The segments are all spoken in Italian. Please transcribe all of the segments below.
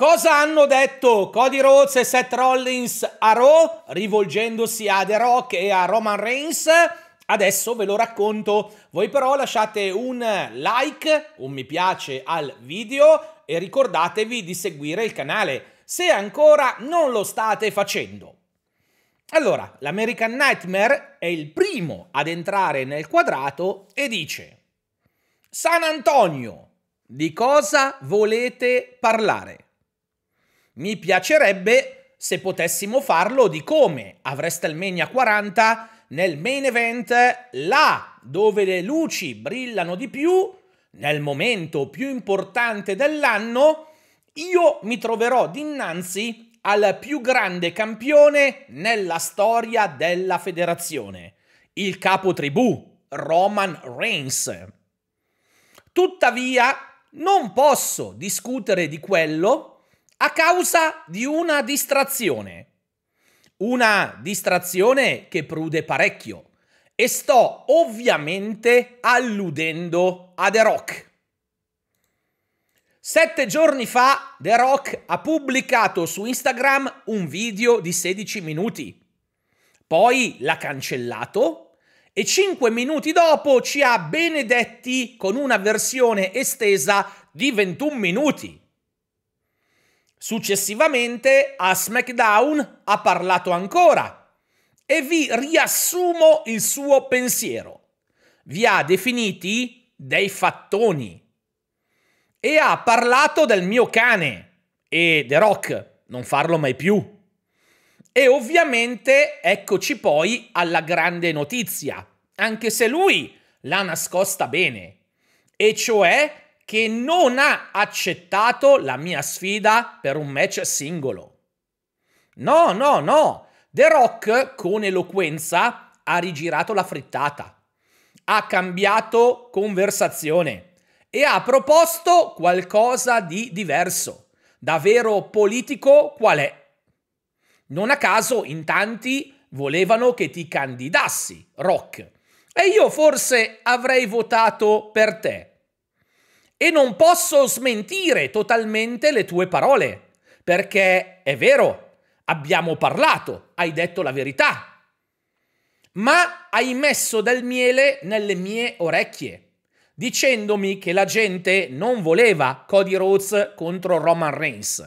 Cosa hanno detto Cody Rhodes e Seth Rollins a Raw, rivolgendosi a The Rock e a Roman Reigns? Adesso ve lo racconto. Voi però lasciate un like, un mi piace al video e ricordatevi di seguire il canale se ancora non lo state facendo. Allora, l'American Nightmare è il primo ad entrare nel quadrato e dice San Antonio, di cosa volete parlare? Mi piacerebbe, se potessimo farlo, di come a WrestleMania 40 nel main event, là dove le luci brillano di più, nel momento più importante dell'anno, io mi troverò dinanzi al più grande campione nella storia della federazione, il capo tribù Roman Reigns. Tuttavia, non posso discutere di quello a causa di una distrazione. Una distrazione che prude parecchio. E sto ovviamente alludendo a The Rock. Sette giorni fa The Rock ha pubblicato su Instagram un video di 16 minuti. Poi l'ha cancellato e 5 minuti dopo ci ha benedetti con una versione estesa di 21 minuti. Successivamente a SmackDown ha parlato ancora e vi riassumo il suo pensiero. Vi ha definiti dei fattoni e ha parlato del mio cane e The Rock, non farlo mai più. E ovviamente eccoci poi alla grande notizia, anche se lui l'ha nascosta bene, e cioè che non ha accettato la mia sfida per un match singolo. No, no, no. The Rock con eloquenza ha rigirato la frittata, ha cambiato conversazione e ha proposto qualcosa di diverso, davvero politico qual è. Non a caso in tanti volevano che ti candidassi, Rock. E io forse avrei votato per te e non posso smentire totalmente le tue parole, perché è vero, abbiamo parlato, hai detto la verità, ma hai messo del miele nelle mie orecchie, dicendomi che la gente non voleva Cody Rhodes contro Roman Reigns.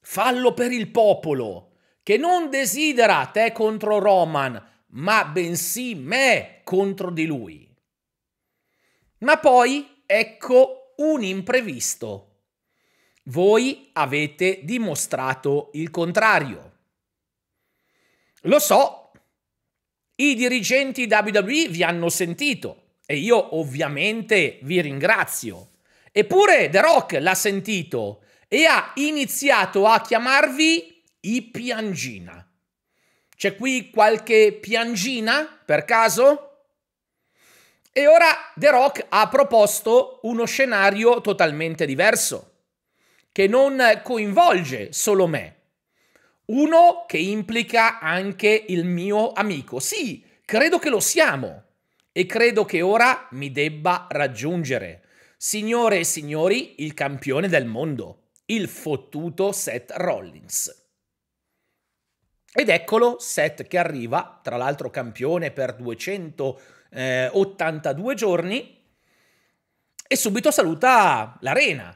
Fallo per il popolo, che non desidera te contro Roman, ma bensì me contro di lui. Ma poi Ecco un imprevisto. Voi avete dimostrato il contrario. Lo so, i dirigenti WWE vi hanno sentito e io ovviamente vi ringrazio. Eppure The Rock l'ha sentito e ha iniziato a chiamarvi i piangina. C'è qui qualche piangina per caso? E ora The Rock ha proposto uno scenario totalmente diverso, che non coinvolge solo me. Uno che implica anche il mio amico. Sì, credo che lo siamo e credo che ora mi debba raggiungere. Signore e signori, il campione del mondo, il fottuto Seth Rollins. Ed eccolo Seth che arriva, tra l'altro campione per 200 eh, 82 giorni e subito saluta l'arena.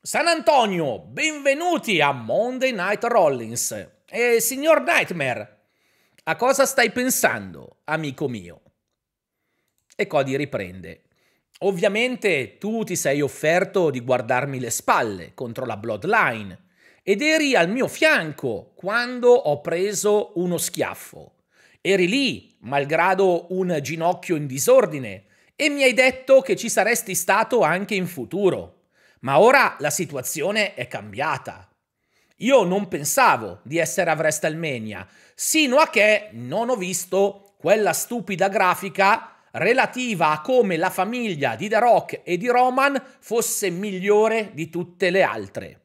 San Antonio, benvenuti a Monday Night Rollins. E signor Nightmare, a cosa stai pensando, amico mio? E Cody riprende. Ovviamente tu ti sei offerto di guardarmi le spalle contro la Bloodline ed eri al mio fianco quando ho preso uno schiaffo. Eri lì, malgrado un ginocchio in disordine, e mi hai detto che ci saresti stato anche in futuro. Ma ora la situazione è cambiata. Io non pensavo di essere a WrestleMania, sino a che non ho visto quella stupida grafica relativa a come la famiglia di The Rock e di Roman fosse migliore di tutte le altre.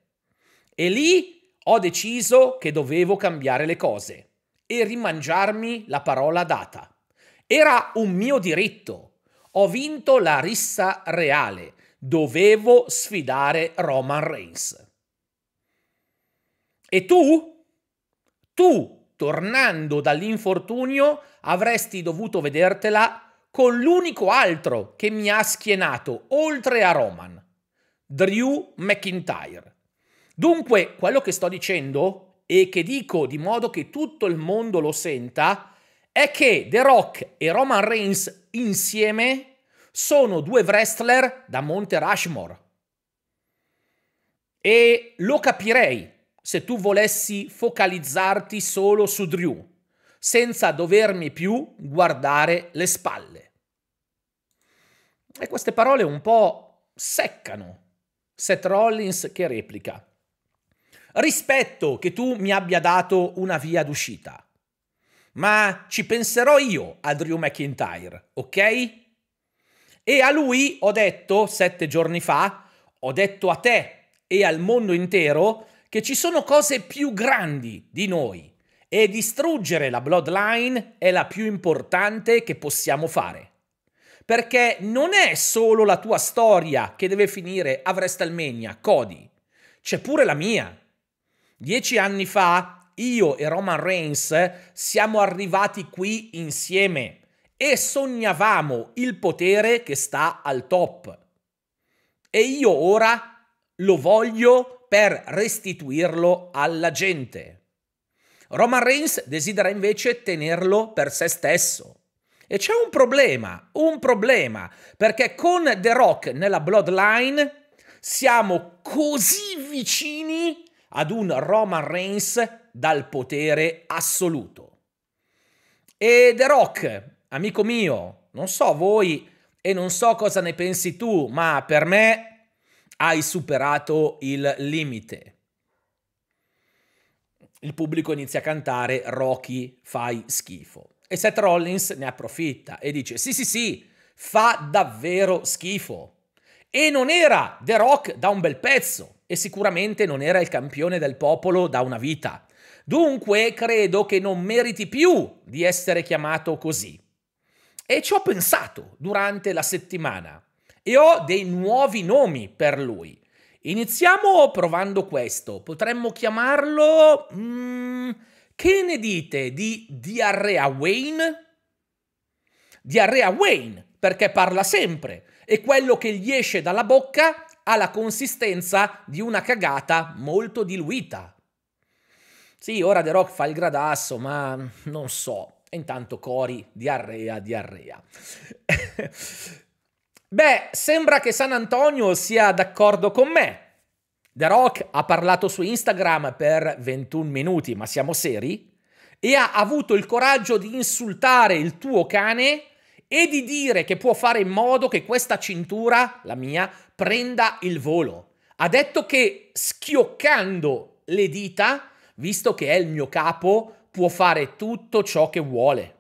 E lì ho deciso che dovevo cambiare le cose e rimangiarmi la parola data. Era un mio diritto. Ho vinto la rissa reale. Dovevo sfidare Roman Reigns. E tu? Tu, tornando dall'infortunio, avresti dovuto vedertela con l'unico altro che mi ha schienato oltre a Roman, Drew McIntyre. Dunque, quello che sto dicendo e che dico di modo che tutto il mondo lo senta, è che The Rock e Roman Reigns insieme sono due wrestler da Monte Rushmore. E lo capirei se tu volessi focalizzarti solo su Drew, senza dovermi più guardare le spalle. E queste parole un po' seccano Seth Rollins che replica. Rispetto che tu mi abbia dato una via d'uscita, ma ci penserò io a Drew McIntyre, ok? E a lui ho detto sette giorni fa, ho detto a te e al mondo intero che ci sono cose più grandi di noi e distruggere la bloodline è la più importante che possiamo fare. Perché non è solo la tua storia che deve finire a WrestleMania, Cody, c'è pure la mia. Dieci anni fa io e Roman Reigns siamo arrivati qui insieme e sognavamo il potere che sta al top. E io ora lo voglio per restituirlo alla gente. Roman Reigns desidera invece tenerlo per se stesso. E c'è un problema, un problema, perché con The Rock nella Bloodline siamo così vicini ad un Roman Reigns dal potere assoluto. E The Rock, amico mio, non so voi e non so cosa ne pensi tu, ma per me hai superato il limite. Il pubblico inizia a cantare Rocky, fai schifo. E Seth Rollins ne approfitta e dice sì sì sì, fa davvero schifo. E non era The Rock da un bel pezzo e sicuramente non era il campione del popolo da una vita. Dunque credo che non meriti più di essere chiamato così. E ci ho pensato durante la settimana e ho dei nuovi nomi per lui. Iniziamo provando questo. Potremmo chiamarlo... Mm, che ne dite di Diarrea Wayne? Diarrea Wayne, perché parla sempre e quello che gli esce dalla bocca ha la consistenza di una cagata molto diluita. Sì, ora The Rock fa il gradasso, ma non so. E intanto Cori, diarrea, diarrea. Beh, sembra che San Antonio sia d'accordo con me. The Rock ha parlato su Instagram per 21 minuti, ma siamo seri? E ha avuto il coraggio di insultare il tuo cane e di dire che può fare in modo che questa cintura, la mia, prenda il volo. Ha detto che schioccando le dita, visto che è il mio capo, può fare tutto ciò che vuole.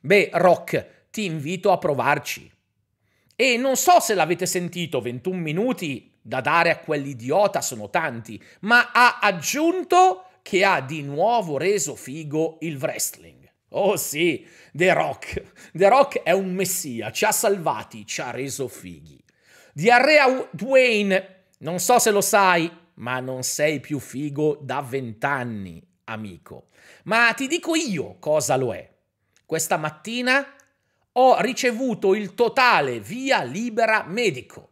Beh, Rock, ti invito a provarci. E non so se l'avete sentito, 21 minuti da dare a quell'idiota sono tanti, ma ha aggiunto che ha di nuovo reso figo il wrestling. Oh sì, The Rock. The Rock è un messia, ci ha salvati, ci ha reso fighi. Diarrea Dwayne, non so se lo sai, ma non sei più figo da vent'anni, amico. Ma ti dico io cosa lo è. Questa mattina ho ricevuto il totale via libera medico.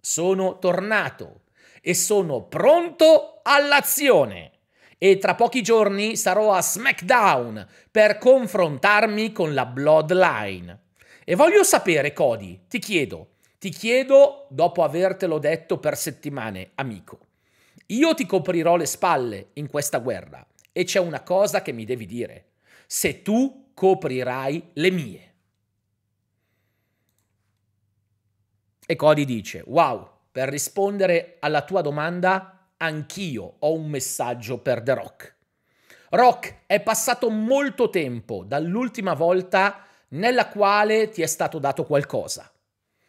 Sono tornato e sono pronto all'azione e tra pochi giorni sarò a SmackDown per confrontarmi con la Bloodline. E voglio sapere, Cody, ti chiedo, ti chiedo dopo avertelo detto per settimane, amico, io ti coprirò le spalle in questa guerra e c'è una cosa che mi devi dire, se tu coprirai le mie. E Cody dice, wow, per rispondere alla tua domanda anch'io ho un messaggio per The Rock. Rock, è passato molto tempo dall'ultima volta nella quale ti è stato dato qualcosa,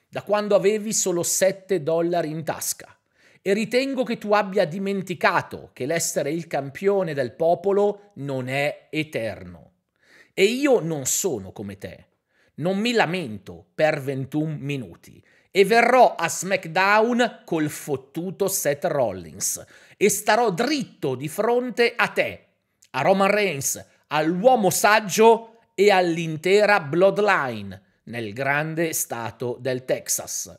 da quando avevi solo 7 dollari in tasca. E ritengo che tu abbia dimenticato che l'essere il campione del popolo non è eterno. E io non sono come te. Non mi lamento per 21 minuti e verrò a SmackDown col fottuto Seth Rollins e starò dritto di fronte a te, a Roman Reigns, all'uomo saggio e all'intera Bloodline nel grande stato del Texas.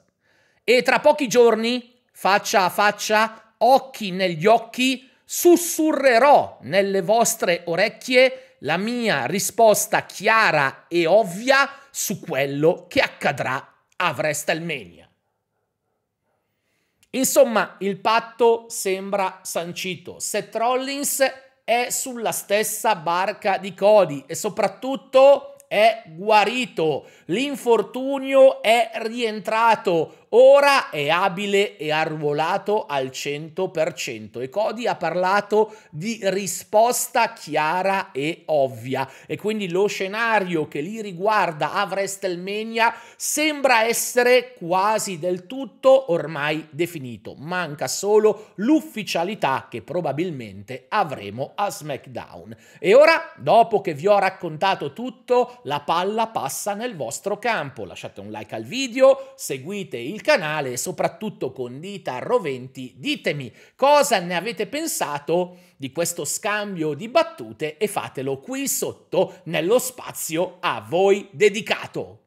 E tra pochi giorni, faccia a faccia, occhi negli occhi, sussurrerò nelle vostre orecchie la mia risposta chiara e ovvia su quello che accadrà a WrestleMania. Insomma, il patto sembra sancito. Seth Rollins è sulla stessa barca di Cody e soprattutto è guarito, l'infortunio è rientrato, Ora è abile e arruolato al 100% e Cody ha parlato di risposta chiara e ovvia e quindi lo scenario che li riguarda a WrestleMania sembra essere quasi del tutto ormai definito. Manca solo l'ufficialità che probabilmente avremo a SmackDown. E ora, dopo che vi ho raccontato tutto, la palla passa nel vostro campo. Lasciate un like al video, seguite il canale, soprattutto con dita roventi, ditemi cosa ne avete pensato di questo scambio di battute e fatelo qui sotto nello spazio a voi dedicato.